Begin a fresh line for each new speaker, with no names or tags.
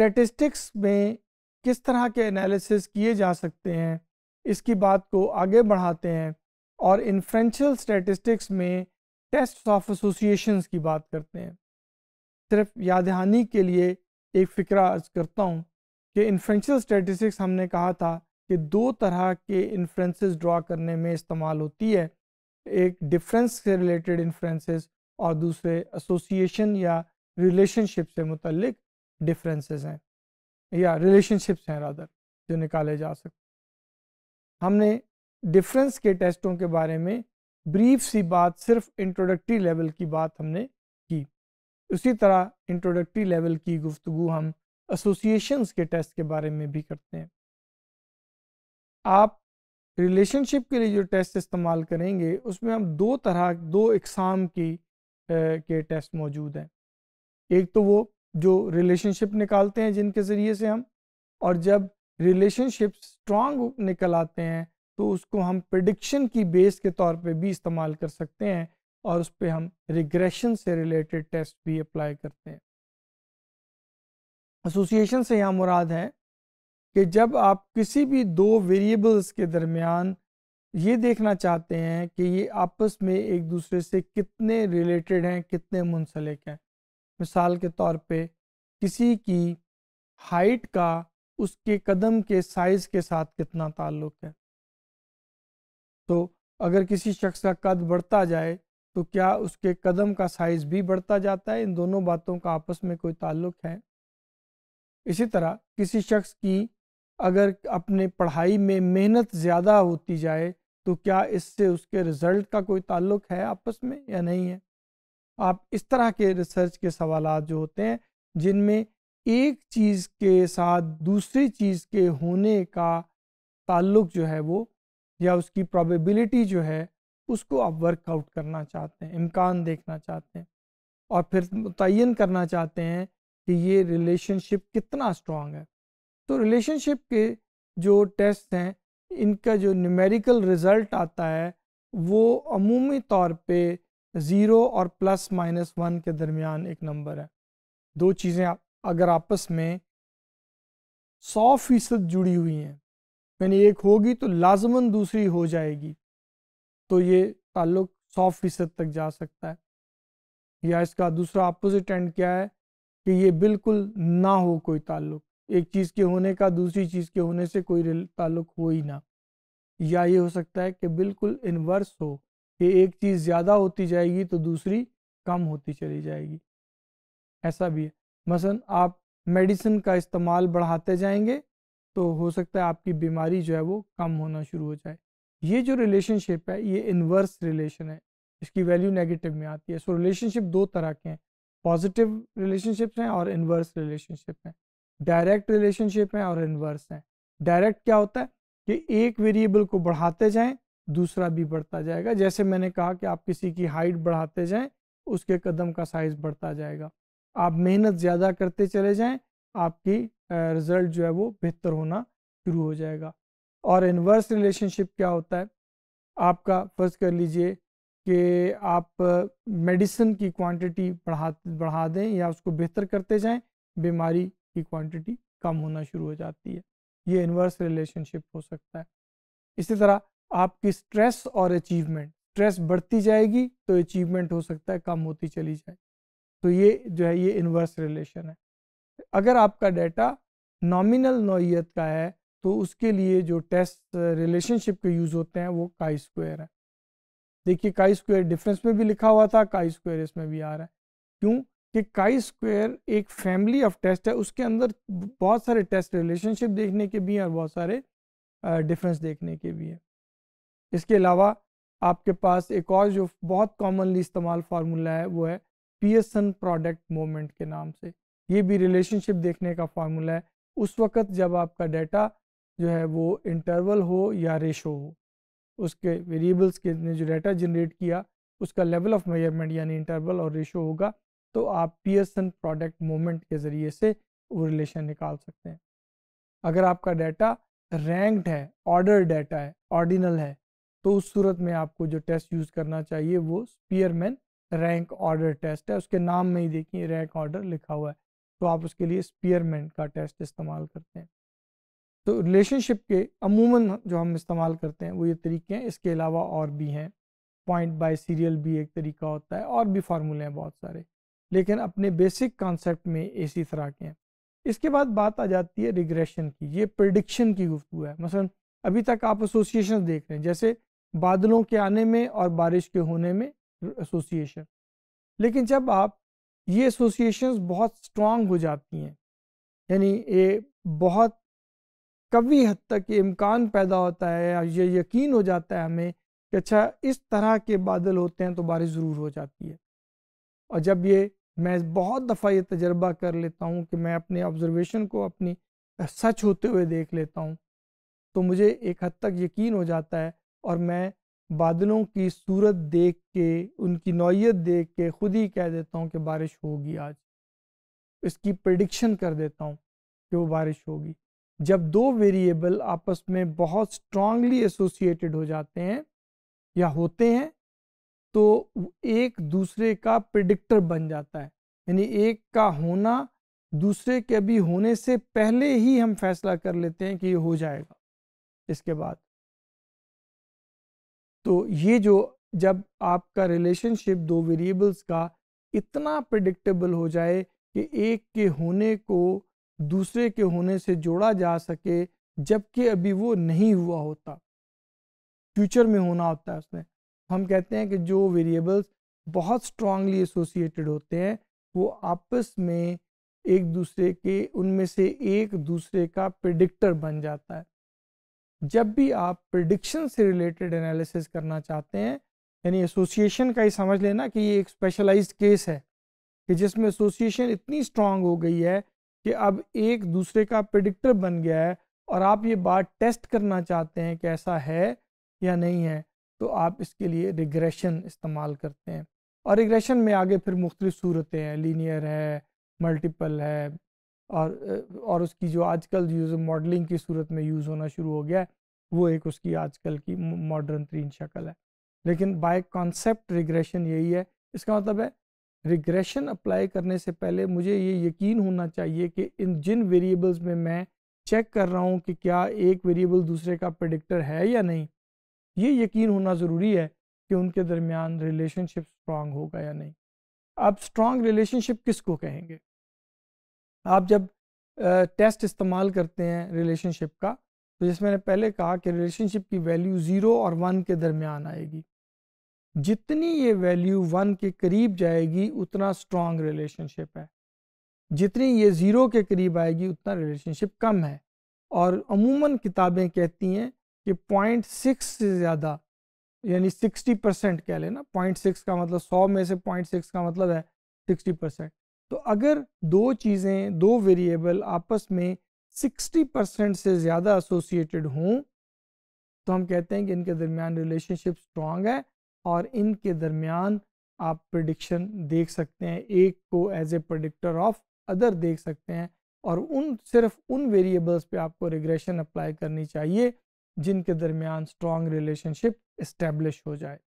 statistics में किस तरह के एनालिसिस किए जा सकते हैं इसकी बात को आगे बढ़ाते हैं और इन्फ्रेंशल स्टेटिस्टिक्स में टेस्ट ऑफ एसोसिएशंस की बात करते हैं सिर्फ याद के लिए एक फ़िक्रा अर्ज करता हूँ कि इन्फ्रेंशल स्टेटिस्टिक्स हमने कहा था कि दो तरह के इन्फ्रेंसेस ड्रा करने में इस्तेमाल होती है एक डिफरेंस से रिलेटेड इन्फ्रेंसेस और दूसरे एसोसिएशन या रिलेशनशिप से मुतलक डिफरेंसेस हैं या रिलेशनशिप्स हैं रादर जो निकाले जा सकते हमने डिफरेंस के टेस्टों के बारे में ब्रीफ सी बात सिर्फ इंट्रोडक्टरी लेवल की बात हमने की उसी तरह इंट्रोडक्टरी लेवल की गुफ्तु हम एसोसिएशंस के टेस्ट के बारे में भी करते हैं आप रिलेशनशिप के लिए जो टेस्ट इस्तेमाल करेंगे उसमें हम दो तरह दो इकसाम की ए, के टेस्ट मौजूद हैं एक तो वो जो रिलेशनशिप निकालते हैं जिनके ज़रिए से हम और जब रिलेशनशिप स्ट्रांग निकल आते हैं तो उसको हम प्रडिक्शन की बेस के तौर पे भी इस्तेमाल कर सकते हैं और उस पर हम रिग्रेशन से रिलेटेड टेस्ट भी अप्लाई करते हैं एसोसिएशन से यहाँ मुराद है कि जब आप किसी भी दो वेरिएबल्स के दरमियान ये देखना चाहते हैं कि ये आपस में एक दूसरे से कितने रिलेटेड हैं कितने मुंसलिक हैं मिसाल के तौर पे किसी की हाइट का उसके कदम के साइज के साथ कितना ताल्लुक है तो अगर किसी शख्स का कद बढ़ता जाए तो क्या उसके कदम का साइज भी बढ़ता जाता है इन दोनों बातों का आपस में कोई ताल्लुक है इसी तरह किसी शख्स की अगर अपने पढ़ाई में मेहनत ज़्यादा होती जाए तो क्या इससे उसके रिज़ल्ट का कोई ताल्लुक है आपस में या नहीं है आप इस तरह के रिसर्च के सवाल जो होते हैं जिनमें एक चीज़ के साथ दूसरी चीज़ के होने का ताल्लुक जो है वो या उसकी प्रोबेबिलिटी जो है उसको आप वर्कआउट करना चाहते हैं इम्कान देखना चाहते हैं और फिर मुतन करना चाहते हैं कि ये रिलेशनशिप कितना स्ट्रॉन्ग है तो रिलेशनशिप के जो टेस्ट हैं इनका जो न्यूमेरिकल रिज़ल्ट आता है वो अमूमी तौर पे ज़ीरो और प्लस माइनस वन के दरमियान एक नंबर है दो चीज़ें आप, अगर आपस में सौ फीसद जुड़ी हुई हैं यानी एक होगी तो लाजमन दूसरी हो जाएगी तो ये ताल्लुक सौ फीसद तक जा सकता है या इसका दूसरा अपोजिट एंड क्या है कि ये बिल्कुल ना हो कोई ताल्लुक एक चीज़ के होने का दूसरी चीज़ के होने से कोई ताल्लुक हो ही ना या ये हो सकता है कि बिल्कुल इन्वर्स हो कि एक चीज़ ज़्यादा होती जाएगी तो दूसरी कम होती चली जाएगी ऐसा भी है मसलन आप मेडिसिन का इस्तेमाल बढ़ाते जाएंगे तो हो सकता है आपकी बीमारी जो है वो कम होना शुरू हो जाए ये जो रिलेशनशिप है ये इन्वर्स रिलेशन है इसकी वैल्यू नेगेटिव में आती है सो रिलेशनशिप दो तरह के हैं पॉजिटिव रिलेशनशिप्स हैं और इन्वर्स रिलेशनशिप हैं डायरेक्ट रिलेशनशिप हैं और इन्वर्स हैं डायरेक्ट क्या होता है कि एक वेरिएबल को बढ़ाते जाएं दूसरा भी बढ़ता जाएगा जैसे मैंने कहा कि आप किसी की हाइट बढ़ाते जाएं उसके कदम का साइज बढ़ता जाएगा आप मेहनत ज़्यादा करते चले जाएं आपकी रिजल्ट जो है वो बेहतर होना शुरू हो जाएगा और इन्वर्स रिलेशनशिप क्या होता है आपका फर्ज कर लीजिए कि आप मेडिसिन की क्वांटिटी बढ़ा बढ़ा दें या उसको बेहतर करते जाएं बीमारी की क्वांटिटी कम होना शुरू हो जाती है ये इन्वर्स रिलेशनशिप हो सकता है इसी तरह आपकी स्ट्रेस और अचीवमेंट स्ट्रेस बढ़ती जाएगी तो अचीवमेंट हो सकता है कम होती चली जाए तो ये जो है ये इन्वर्स रिलेशन है अगर आपका डाटा नॉमिनल नौीयत का है तो उसके लिए जो टेस्ट रिलेशनशिप के यूज़ होते हैं वो काई स्क्वायर है देखिए काई स्क्वायर डिफरेंस में भी लिखा हुआ था काई स्क्वायर इसमें भी आ रहा है क्यों कि काई स्क्वायर एक फैमिली ऑफ टेस्ट है उसके अंदर बहुत सारे टेस्ट रिलेशनशिप देखने के भी हैं और बहुत सारे डिफरेंस देखने के भी हैं इसके अलावा आपके पास एक और जो बहुत कॉमनली इस्तेमाल फार्मूला है वो है एन प्रोडक्ट मोमेंट के नाम से ये भी रिलेशनशिप देखने का फार्मूला है उस वक़्त जब आपका डाटा जो है वो इंटरवल हो या रेशो हो उसके वेरिएबल्स के ने जो डाटा जनरेट किया उसका लेवल ऑफ मेजरमेंट यानी इंटरवल और रेशो होगा तो आप एन प्रोडक्ट मोमेंट के ज़रिए से वो रिलेशन निकाल सकते हैं अगर आपका डाटा रैंक्ड है ऑर्डर डाटा है ऑर्डिनल है तो उस सूरत में आपको जो टेस्ट यूज़ करना चाहिए वो स्पीयरमैन रैंक ऑर्डर टेस्ट है उसके नाम में ही देखिए रैंक ऑर्डर लिखा हुआ है तो आप उसके लिए स्पीयरमैन का टेस्ट इस्तेमाल करते हैं तो रिलेशनशिप के अमूमन जो हम इस्तेमाल करते हैं वो ये तरीके हैं इसके अलावा और भी हैं पॉइंट बाय सीरियल भी एक तरीका होता है और भी फार्मूले हैं बहुत सारे लेकिन अपने बेसिक कॉन्सेप्ट में इसी तरह के हैं इसके बाद बात आ जाती है रिग्रेशन की ये प्रडिक्शन की गुफ्तु है मसलन अभी तक आप एसोसिएशन देख रहे हैं जैसे बादलों के आने में और बारिश के होने में एसोसिएशन लेकिन जब आप ये एसोसिएशंस बहुत स्ट्रांग हो जाती हैं यानी ये बहुत कभी हद तक ये इम्कान पैदा होता है या ये यकीन हो जाता है हमें कि अच्छा इस तरह के बादल होते हैं तो बारिश ज़रूर हो जाती है और जब ये मैं बहुत दफ़ा ये तजर्बा कर लेता हूँ कि मैं अपने ऑब्जर्वेशन को अपनी सच होते हुए देख लेता हूँ तो मुझे एक हद तक यकीन हो जाता है और मैं बादलों की सूरत देख के उनकी नौीयत देख के खुद ही कह देता हूँ कि बारिश होगी आज इसकी प्रडिक्शन कर देता हूँ कि वो बारिश होगी जब दो वेरिएबल आपस में बहुत स्ट्रांगली एसोसिएटेड हो जाते हैं या होते हैं तो एक दूसरे का प्रिडिक्टर बन जाता है यानी एक का होना दूसरे के अभी होने से पहले ही हम फैसला कर लेते हैं कि ये हो जाएगा इसके बाद तो ये जो जब आपका रिलेशनशिप दो वेरिएबल्स का इतना प्रडिक्टेबल हो जाए कि एक के होने को दूसरे के होने से जोड़ा जा सके जबकि अभी वो नहीं हुआ होता फ्यूचर में होना होता है उसमें हम कहते हैं कि जो वेरिएबल्स बहुत स्ट्रांगली एसोसिएटेड होते हैं वो आपस में एक दूसरे के उनमें से एक दूसरे का प्रिडिक्टर बन जाता है जब भी आप प्रिडिक्शन से रिलेटेड एनालिसिस करना चाहते हैं यानी एसोसिएशन का ही समझ लेना कि ये एक स्पेशलाइज्ड केस है कि जिसमें एसोसिएशन इतनी स्ट्रांग हो गई है कि अब एक दूसरे का प्रिडिक्टर बन गया है और आप ये बात टेस्ट करना चाहते हैं कि ऐसा है या नहीं है तो आप इसके लिए रिग्रेशन इस्तेमाल करते हैं और रिग्रेशन में आगे फिर मुख्तलिफ सूरतें हैं लीनियर है मल्टीपल है और और उसकी जो आजकल यूज मॉडलिंग की सूरत में यूज़ होना शुरू हो गया है वो एक उसकी आजकल की मॉडर्न तरीन शक्ल है लेकिन बाय कॉन्सेप्ट रिग्रेशन यही है इसका मतलब है रिग्रेशन अप्लाई करने से पहले मुझे ये यकीन होना चाहिए कि इन जिन वेरिएबल्स में मैं चेक कर रहा हूँ कि क्या एक वेरिएबल दूसरे का प्रडिक्टर है या नहीं ये यकीन होना ज़रूरी है कि उनके दरमियान रिलेशनशिप स्ट्रांग होगा या नहीं अब स्ट्रांग रिलेशनशिप किसको कहेंगे आप जब टेस्ट इस्तेमाल करते हैं रिलेशनशिप का तो जैसे मैंने पहले कहा कि रिलेशनशिप की वैल्यू ज़ीरो और वन के दरमियान आएगी जितनी ये वैल्यू वन के करीब जाएगी उतना स्ट्रॉन्ग रिलेशनशिप है जितनी ये ज़ीरो के करीब आएगी उतना रिलेशनशिप कम है और अमूमन किताबें कहती हैं कि पॉइंट सिक्स से ज़्यादा यानी सिक्सटी परसेंट कह लेना पॉइंट सिक्स का मतलब सौ में से पॉइंट सिक्स का मतलब है सिक्सटी परसेंट तो अगर दो चीज़ें दो वेरिएबल आपस में 60 परसेंट से ज़्यादा एसोसिएटेड हों तो हम कहते हैं कि इनके दरमियान रिलेशनशिप स्ट्रांग है और इनके दरमियान आप प्रडिक्शन देख सकते हैं एक को as a predictor of other देख सकते हैं और उन सिर्फ उन वेरिएबल्स पे आपको रिग्रेशन अप्लाई करनी चाहिए जिनके दरमियान स्ट्रॉन्ग रिलेशनशिप इस्टेब्लिश हो जाए